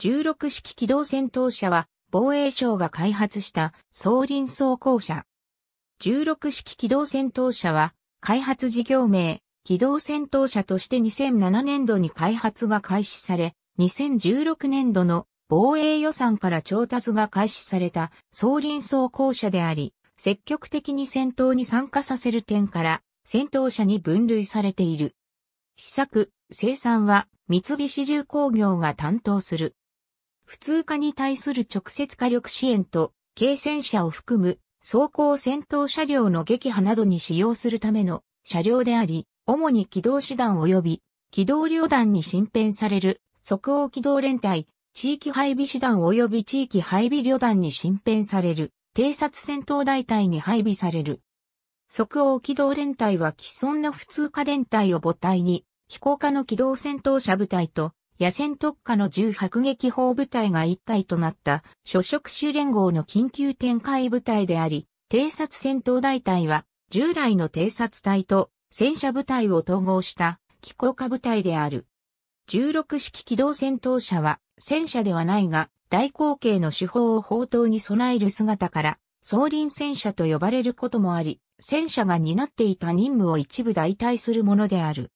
16式機動戦闘車は防衛省が開発した総輪装甲車。16式機動戦闘車は開発事業名、機動戦闘車として2007年度に開発が開始され、2016年度の防衛予算から調達が開始された総輪装甲車であり、積極的に戦闘に参加させる点から戦闘車に分類されている。試作、生産は三菱重工業が担当する。普通化に対する直接火力支援と、軽戦車を含む装甲戦闘車両の撃破などに使用するための車両であり、主に機動士団及び機動旅団に新編される即応機動連隊、地域配備士団及び地域配備旅団に新編される偵察戦闘大隊に配備される。即応機動連隊は既存の普通科連隊を母体に、飛行科の機動戦闘車部隊と野戦特化の銃迫撃砲部隊が一体となった諸職種連合の緊急展開部隊であり、偵察戦闘大隊は従来の偵察隊と戦車部隊を統合した機構化部隊である。16式機動戦闘車は戦車ではないが大口径の手法を砲塔に備える姿から総輪戦車と呼ばれることもあり、戦車が担っていた任務を一部代替するものである。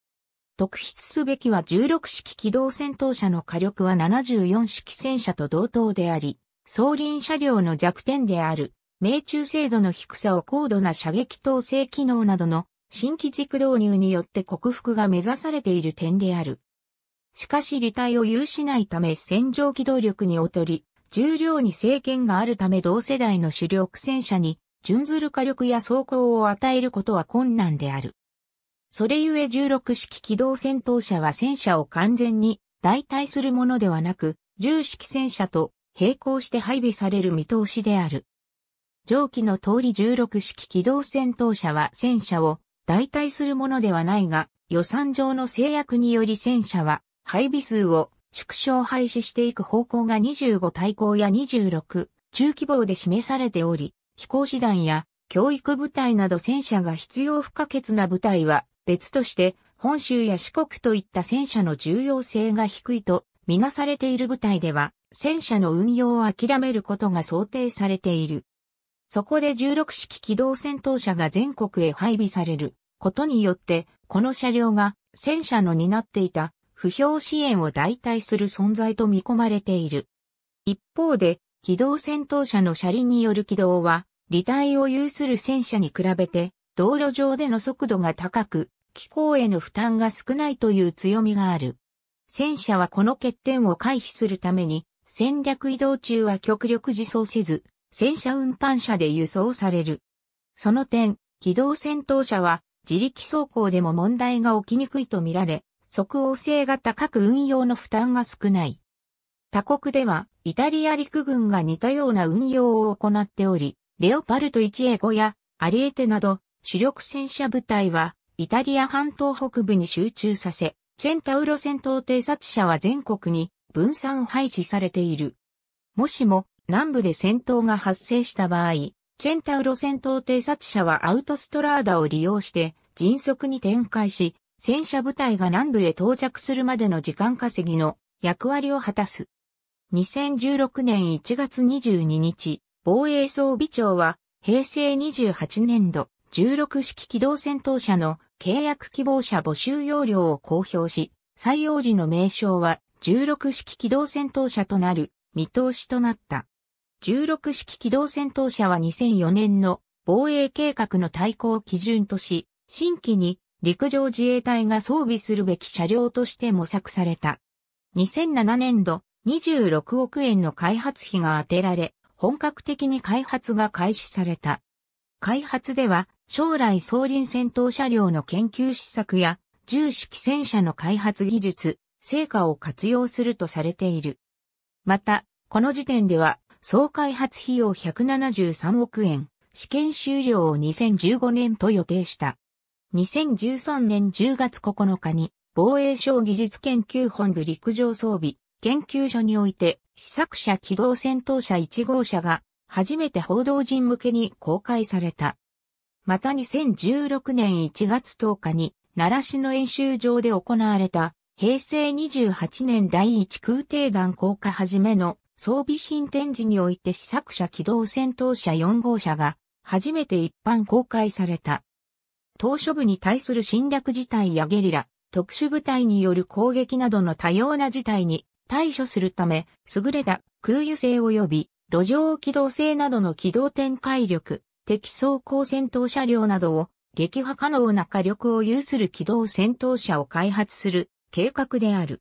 特筆すべきは16式機動戦闘車の火力は74式戦車と同等であり、装輪車両の弱点である、命中精度の低さを高度な射撃統制機能などの新機軸導入によって克服が目指されている点である。しかし履体を有しないため戦場機動力に劣り、重量に制限があるため同世代の主力戦車に準ずる火力や走行を与えることは困難である。それゆえ16式機動戦闘車は戦車を完全に代替するものではなく、10式戦車と並行して配備される見通しである。上記の通り16式機動戦闘車は戦車を代替するものではないが、予算上の制約により戦車は配備数を縮小廃止していく方向が25対抗や26中規模で示されており、機構士団や教育部隊など戦車が必要不可欠な部隊は別として、本州や四国といった戦車の重要性が低いとみなされている部隊では、戦車の運用を諦めることが想定されている。そこで16式機動戦闘車が全国へ配備されることによって、この車両が戦車の担っていた不評支援を代替する存在と見込まれている。一方で、機動戦闘車の車輪による軌道は、離体を有する戦車に比べて道路上での速度が高く、気候への負担が少ないという強みがある。戦車はこの欠点を回避するために、戦略移動中は極力自走せず、戦車運搬車で輸送される。その点、機動戦闘車は自力走行でも問題が起きにくいとみられ、即応性が高く運用の負担が少ない。他国では、イタリア陸軍が似たような運用を行っており、レオパルト 1A5 やアリエテなど、主力戦車部隊は、イタリア半島北部に集中させ、チェンタウロ戦闘偵察車は全国に分散配置されている。もしも南部で戦闘が発生した場合、チェンタウロ戦闘偵察車はアウトストラーダを利用して迅速に展開し、戦車部隊が南部へ到着するまでの時間稼ぎの役割を果たす。2016年1月22日、防衛装備庁は平成28年度16式機動戦闘車の契約希望者募集要領を公表し、採用時の名称は16式機動戦闘車となる見通しとなった。16式機動戦闘車は2004年の防衛計画の対抗基準とし、新規に陸上自衛隊が装備するべき車両として模索された。2007年度26億円の開発費が当てられ、本格的に開発が開始された。開発では将来総輪戦闘車両の研究施策や重式戦車の開発技術、成果を活用するとされている。また、この時点では総開発費用173億円、試験終了を2015年と予定した。2013年10月9日に防衛省技術研究本部陸上装備研究所において試作車機動戦闘車1号車が初めて報道陣向けに公開された。また2016年1月10日に、奈良市の演習場で行われた、平成28年第一空挺団降下はじめの装備品展示において試作車機動戦闘車4号車が初めて一般公開された。島初部に対する侵略事態やゲリラ、特殊部隊による攻撃などの多様な事態に対処するため、優れた空輸性及び路上機動性などの機動展開力、敵装甲戦闘車両などを撃破可能な火力を有する機動戦闘車を開発する計画である。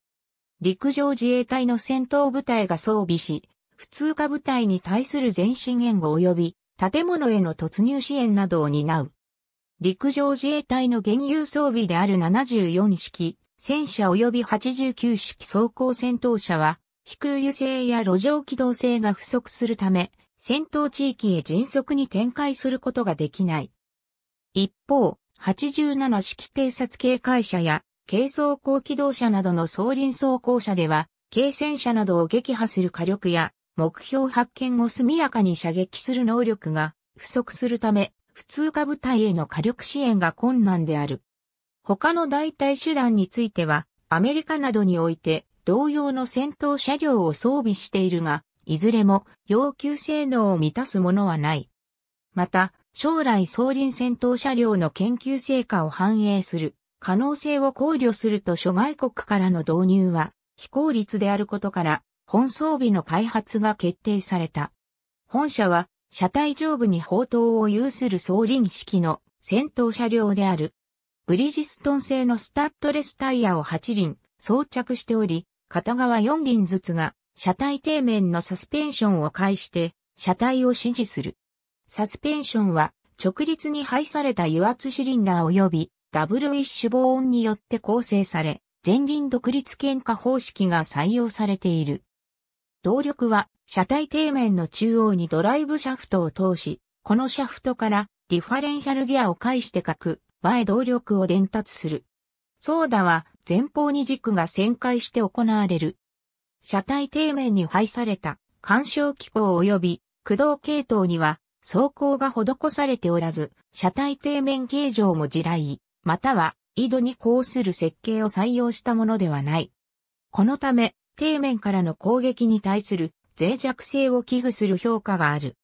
陸上自衛隊の戦闘部隊が装備し、普通科部隊に対する前進援護及び建物への突入支援などを担う。陸上自衛隊の現有装備である74式戦車及び89式装甲戦闘車は、飛空輸性や路上機動性が不足するため、戦闘地域へ迅速に展開することができない。一方、87式偵察警戒車や軽装甲機動車などの総輪装甲車では、軽戦車などを撃破する火力や目標発見を速やかに射撃する能力が不足するため、普通科部隊への火力支援が困難である。他の代替手段については、アメリカなどにおいて同様の戦闘車両を装備しているが、いずれも要求性能を満たすものはない。また、将来総輪戦闘車両の研究成果を反映する可能性を考慮すると諸外国からの導入は非効率であることから本装備の開発が決定された。本社は車体上部に砲塔を有する総輪式の戦闘車両である。ブリジストン製のスタッドレスタイヤを8輪装着しており、片側4輪ずつが車体底面のサスペンションを介して、車体を支持する。サスペンションは、直立に配された油圧シリンダー及び、ダブルウィッシュボーンによって構成され、前輪独立喧嘩方式が採用されている。動力は、車体底面の中央にドライブシャフトを通し、このシャフトからディファレンシャルギアを介して各く。前動力を伝達する。ソーダは前方に軸が旋回して行われる車体底面に配された干渉機構及び駆動系統には走行が施されておらず、車体底面形状も地雷、または井戸にこうする設計を採用したものではない。このため、底面からの攻撃に対する脆弱性を危惧する評価がある。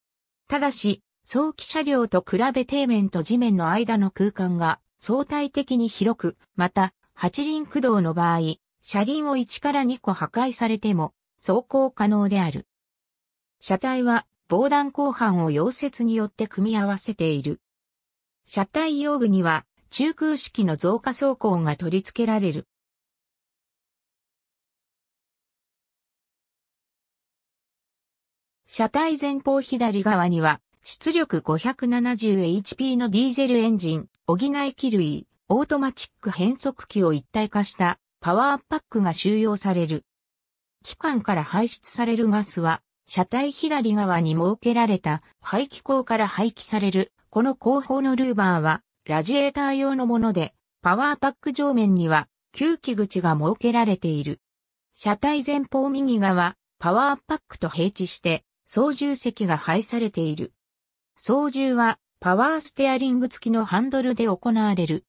ただし、早期車両と比べ底面と地面の間の空間が相対的に広く、また、八輪駆動の場合、車輪を1から2個破壊されても走行可能である。車体は防弾鋼板を溶接によって組み合わせている。車体用部には中空式の増加走行が取り付けられる。車体前方左側には出力 570HP のディーゼルエンジン、補い気類、オートマチック変速機を一体化したパワーパックが収容される。機関から排出されるガスは、車体左側に設けられた排気口から排気される。この後方のルーバーは、ラジエーター用のもので、パワーパック上面には、吸気口が設けられている。車体前方右側、パワーパックと平置して、操縦席が配されている。操縦は、パワーステアリング付きのハンドルで行われる。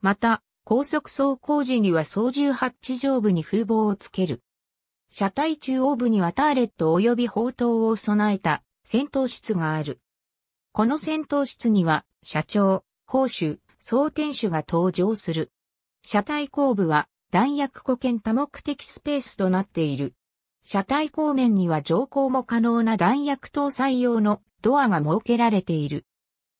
また、高速走行時には操縦ハッチ上部に風防をつける。車体中央部にはターレット及び砲塔を備えた戦闘室がある。この戦闘室には車長、砲手、総填手が登場する。車体後部は弾薬庫兼多目的スペースとなっている。車体後面には乗降も可能な弾薬搭載用のドアが設けられている。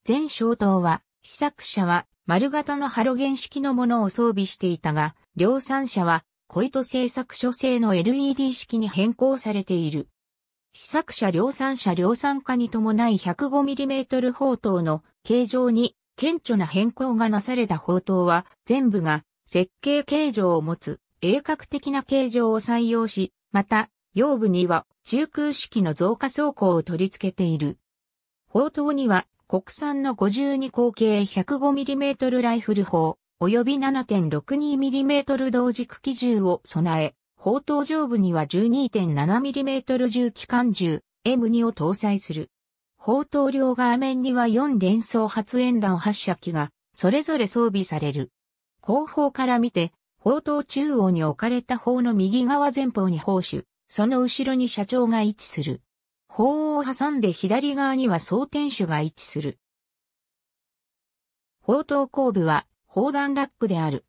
全小灯は試作車は丸型のハロゲン式のものを装備していたが、量産車はコイト製作所製の LED 式に変更されている。試作車量産車量産化に伴い 105mm 砲塔の形状に顕著な変更がなされた砲塔は全部が設計形状を持つ鋭角的な形状を採用し、また、腰部には中空式の増加装甲を取り付けている。砲塔には国産の52口径 105mm ライフル砲、及び 7.62mm 同軸機銃を備え、砲塔上部には 12.7mm 重機関銃 M2 を搭載する。砲塔両側面には4連装発煙弾発射機がそれぞれ装備される。後方から見て、砲塔中央に置かれた砲の右側前方に砲手、その後ろに社長が位置する。法を挟んで左側には装填手が位置する。砲塔後部は砲弾ラックである。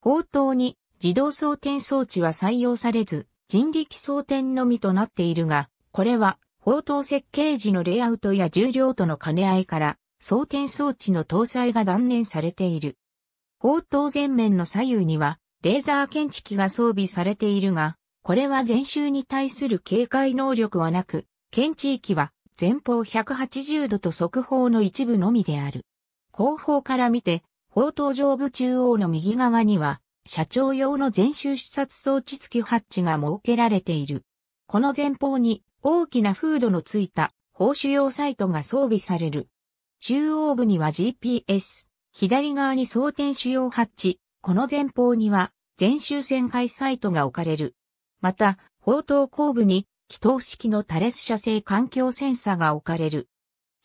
砲塔に自動装填装置は採用されず、人力装填のみとなっているが、これは砲塔設計時のレイアウトや重量との兼ね合いから、装填装置の搭載が断念されている。砲塔前面の左右には、レーザー検知器が装備されているが、これは全周に対する警戒能力はなく、県地域は前方180度と側方の一部のみである。後方から見て、砲塔上部中央の右側には、社長用の全周視察装置付きハッチが設けられている。この前方に大きなフードのついた報酬用サイトが装備される。中央部には GPS、左側に装填主要ハッチ、この前方には全周旋回サイトが置かれる。また、砲塔後部に気筒式の多列射性環境センサが置かれる。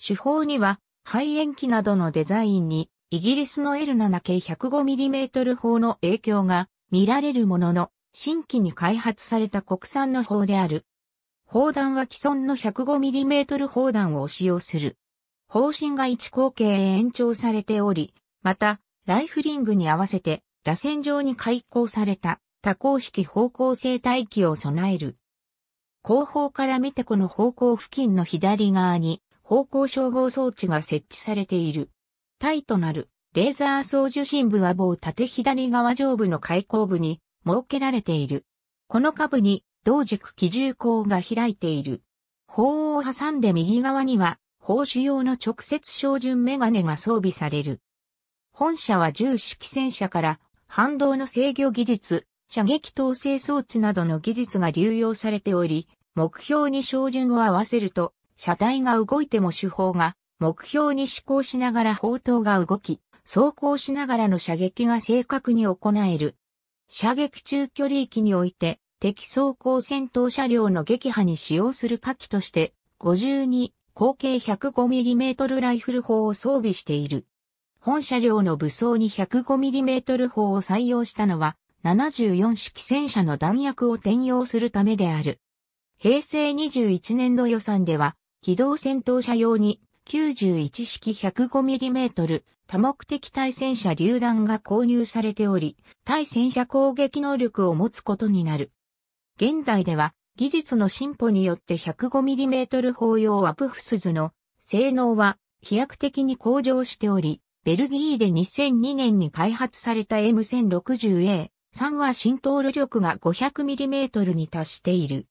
手法には、肺炎機などのデザインに、イギリスの L7 系 105mm 砲の影響が見られるものの、新規に開発された国産の砲である。砲弾は既存の 105mm 砲弾を使用する。砲身が1口径へ延長されており、また、ライフリングに合わせて、螺旋状に開口された多項式方向性帯機を備える。後方から見てこの方向付近の左側に方向照合装置が設置されている。体となるレーザー操縦心部は棒縦左側上部の開口部に設けられている。この下部に同軸機銃口が開いている。砲を挟んで右側には砲手用の直接照準メガネが装備される。本社は重式戦車から反動の制御技術、射撃統制装置などの技術が流用されており、目標に照準を合わせると、車体が動いても手法が、目標に思考しながら砲塔が動き、走行しながらの射撃が正確に行える。射撃中距離域において、敵走行戦闘車両の撃破に使用する火器として、52、口径 105mm ライフル砲を装備している。本車両の武装に 105mm 砲を採用したのは、74式戦車の弾薬を転用するためである。平成21年度予算では、機動戦闘車用に91式 105mm 多目的対戦車榴弾が購入されており、対戦車攻撃能力を持つことになる。現代では、技術の進歩によって 105mm 砲用アプフスズの性能は飛躍的に向上しており、ベルギーで2002年に開発された M1060A 3は浸透路力が 500mm に達している。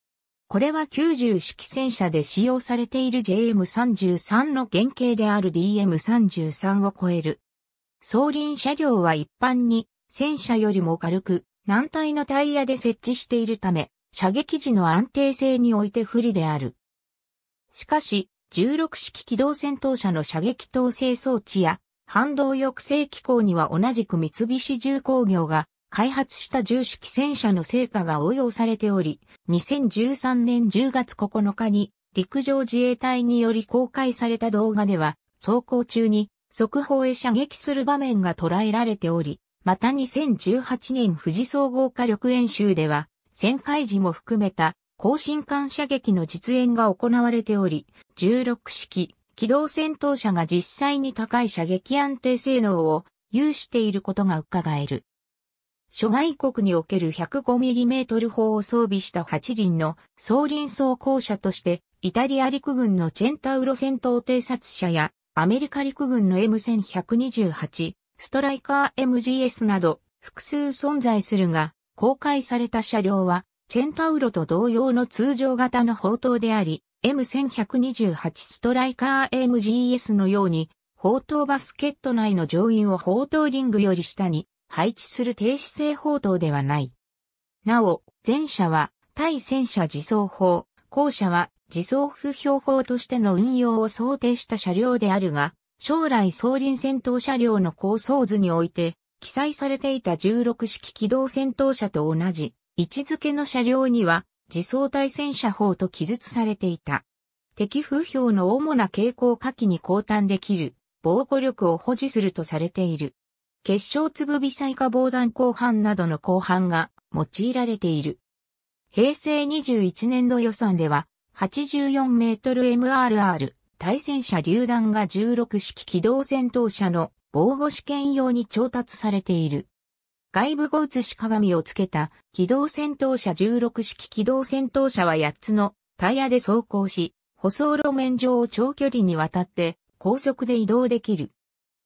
これは90式戦車で使用されている JM33 の原型である DM33 を超える。装輪車両は一般に戦車よりも軽く軟体のタイヤで設置しているため、射撃時の安定性において不利である。しかし、16式機動戦闘車の射撃統制装置や反動抑制機構には同じく三菱重工業が開発した重式戦車の成果が応用されており、2013年10月9日に陸上自衛隊により公開された動画では、走行中に速報へ射撃する場面が捉えられており、また2018年富士総合火力演習では、旋回時も含めた高新艦射撃の実演が行われており、16式機動戦闘車が実際に高い射撃安定性能を有していることが伺える。諸外国における 105mm 砲を装備した8輪の総輪装甲車として、イタリア陸軍のチェンタウロ戦闘偵察車や、アメリカ陸軍の M1128、ストライカー MGS など、複数存在するが、公開された車両は、チェンタウロと同様の通常型の砲塔であり、M1128 ストライカー MGS のように、砲塔バスケット内の乗員を砲塔リングより下に配置する停止性砲塔ではない。なお、前者は対戦車自走砲、後者は自走不評砲としての運用を想定した車両であるが、将来総輪戦闘車両の構想図において、記載されていた16式機動戦闘車と同じ、位置づけの車両には、自走対戦車砲と記述されていた。敵風評の主な傾向下記に交換できる、防護力を保持するとされている。結晶粒微細化防弾鋼板などの鋼板が用いられている。平成21年度予算では、84メートル MRR 対戦車榴弾が16式機動戦闘車の防護試験用に調達されている。外部後写し鏡をつけた機動戦闘車16式機動戦闘車は8つのタイヤで走行し、舗装路面上を長距離にわたって高速で移動できる。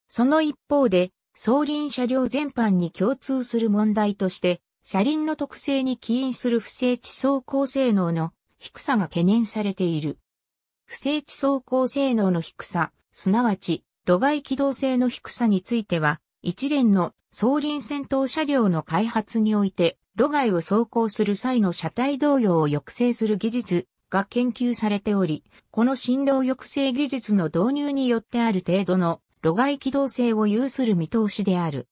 その一方で総輪車両全般に共通する問題として、車輪の特性に起因する不正地走行性能の低さが懸念されている。不正地走行性能の低さ、すなわち、路外機動性の低さについては、一連の総輪戦闘車両の開発において、路外を走行する際の車体動揺を抑制する技術が研究されており、この振動抑制技術の導入によってある程度の路外機動性を有する見通しである。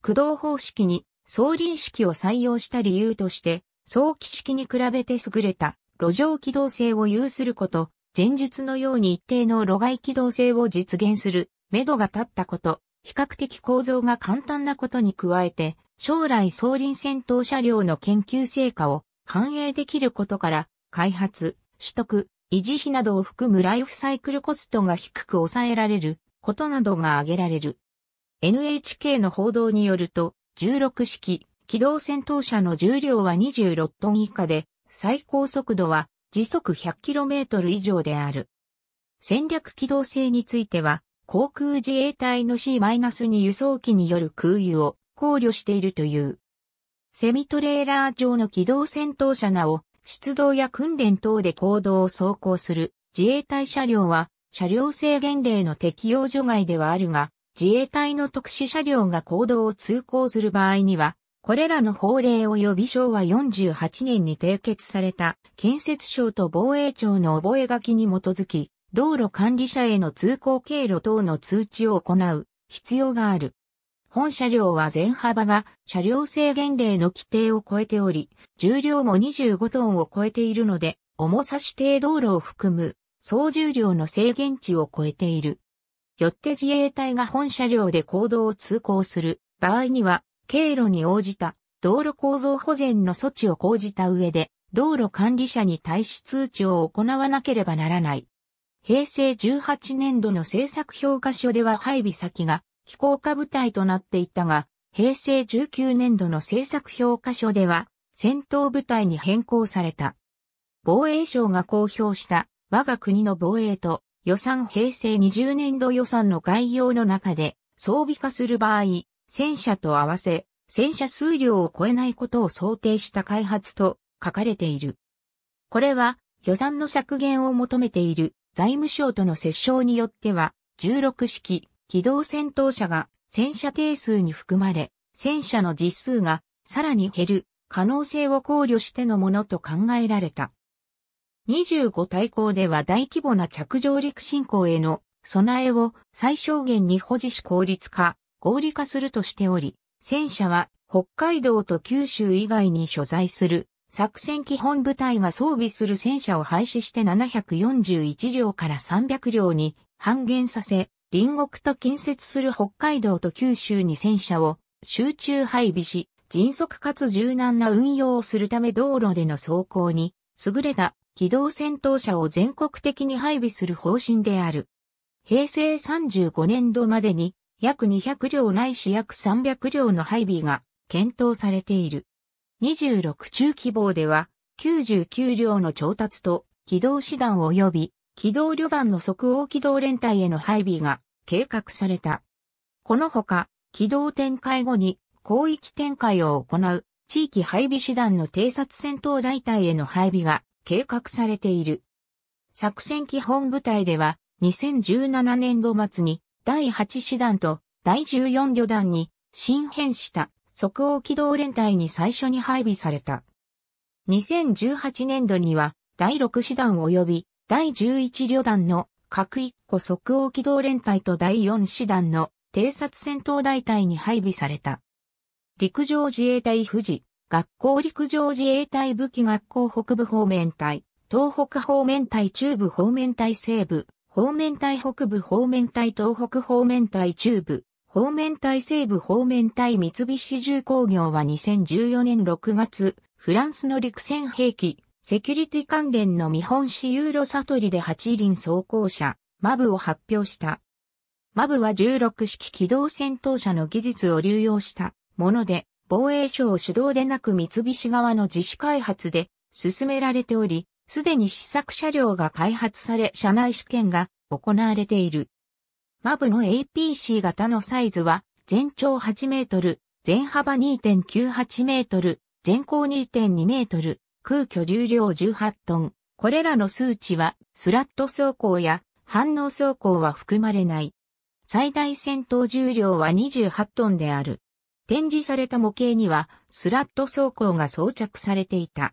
駆動方式に送輪式を採用した理由として、早期式に比べて優れた路上機動性を有すること、前日のように一定の路外機動性を実現する、目処が立ったこと、比較的構造が簡単なことに加えて、将来送輪戦闘車両の研究成果を反映できることから、開発、取得、維持費などを含むライフサイクルコストが低く抑えられることなどが挙げられる。NHK の報道によると、16式機動戦闘車の重量は26トン以下で、最高速度は時速 100km 以上である。戦略機動性については、航空自衛隊の C-2 輸送機による空輸を考慮しているという。セミトレーラー上の機動戦闘車なお、出動や訓練等で行動を走行する自衛隊車両は車両制限令の適用除外ではあるが、自衛隊の特殊車両が行動を通行する場合には、これらの法令及び昭和48年に締結された建設省と防衛庁の覚書に基づき、道路管理者への通行経路等の通知を行う必要がある。本車両は全幅が車両制限令の規定を超えており、重量も25トンを超えているので、重さ指定道路を含む総重量の制限値を超えている。よって自衛隊が本車両で行動を通行する場合には、経路に応じた道路構造保全の措置を講じた上で、道路管理者に対し通知を行わなければならない。平成18年度の政策評価書では配備先が機構化部隊となっていたが、平成19年度の政策評価書では戦闘部隊に変更された。防衛省が公表した我が国の防衛と予算平成20年度予算の概要の中で装備化する場合、戦車と合わせ、戦車数量を超えないことを想定した開発と書かれている。これは予算の削減を求めている財務省との折衝によっては、16式機動戦闘車が戦車定数に含まれ、戦車の実数がさらに減る可能性を考慮してのものと考えられた。25対抗では大規模な着上陸進行への備えを最小限に保持し効率化、合理化するとしており、戦車は北海道と九州以外に所在する作戦基本部隊が装備する戦車を廃止して741両から300両に半減させ、隣国と近接する北海道と九州に戦車を集中配備し、迅速かつ柔軟な運用をするため道路での走行に優れた機動戦闘車を全国的に配備する方針である。平成35年度までに約200両ないし約300両の配備が検討されている。26中規模では99両の調達と機動師団及び機動旅団の即応機動連隊への配備が計画された。このほか、機動展開後に広域展開を行う地域配備師団の偵察戦闘大隊への配備が計画されている。作戦基本部隊では2017年度末に第8師団と第14旅団に新編した即応機動連隊に最初に配備された。2018年度には第6師団及び第11旅団の各1個即応機動連隊と第4師団の偵察戦闘大隊に配備された。陸上自衛隊富士学校陸上自衛隊武器学校北部方面隊、東北方面隊中部方面隊西部、方面隊北部方面隊東北方面隊中部、方面隊西部方面隊三菱重工業は2014年6月、フランスの陸戦兵器、セキュリティ関連の見本市ユーロ悟りで8輪装甲車、マブを発表した。マブは16式機動戦闘車の技術を流用したもので、防衛省主導でなく三菱側の自主開発で進められており、すでに試作車両が開発され車内試験が行われている。マブの APC 型のサイズは全長8メートル、全幅2.98メートル、全高2.2メートル、空虚重量18トン。これらの数値はスラット走行や反応走行は含まれない。最大戦闘重量は28トンである。展示された模型にはスラット走行が装着されていた。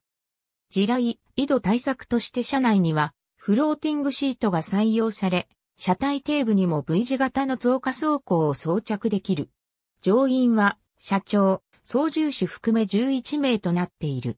地雷、井戸対策として車内にはフローティングシートが採用され、車体底部にも V 字型の増加走行を装着できる。乗員は社長、操縦士含め11名となっている。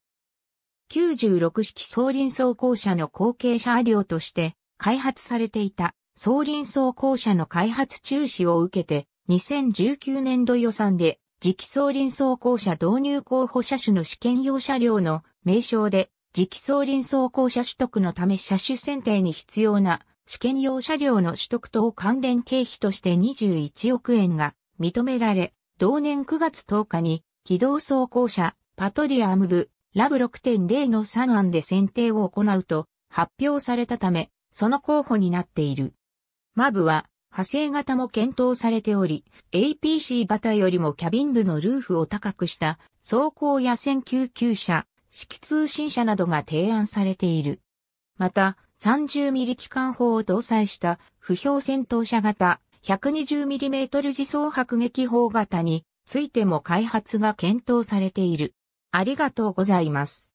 96式総輪走行車の後継車両として開発されていた総輪走行車の開発中止を受けて2019年度予算で磁気総輪走行車導入候補車種の試験用車両の名称で、磁気総輪走行車取得のため車種選定に必要な試験用車両の取得等関連経費として21億円が認められ、同年9月10日に機動走行車パトリアム部ラブ6.0の3案で選定を行うと発表されたため、その候補になっている。マブは派生型も検討されており、APC 型よりもキャビン部のルーフを高くした走行や線救急車、式通信車などが提案されている。また、30ミリ機関砲を搭載した不評戦闘車型1 2 0トル自走迫撃砲型についても開発が検討されている。ありがとうございます。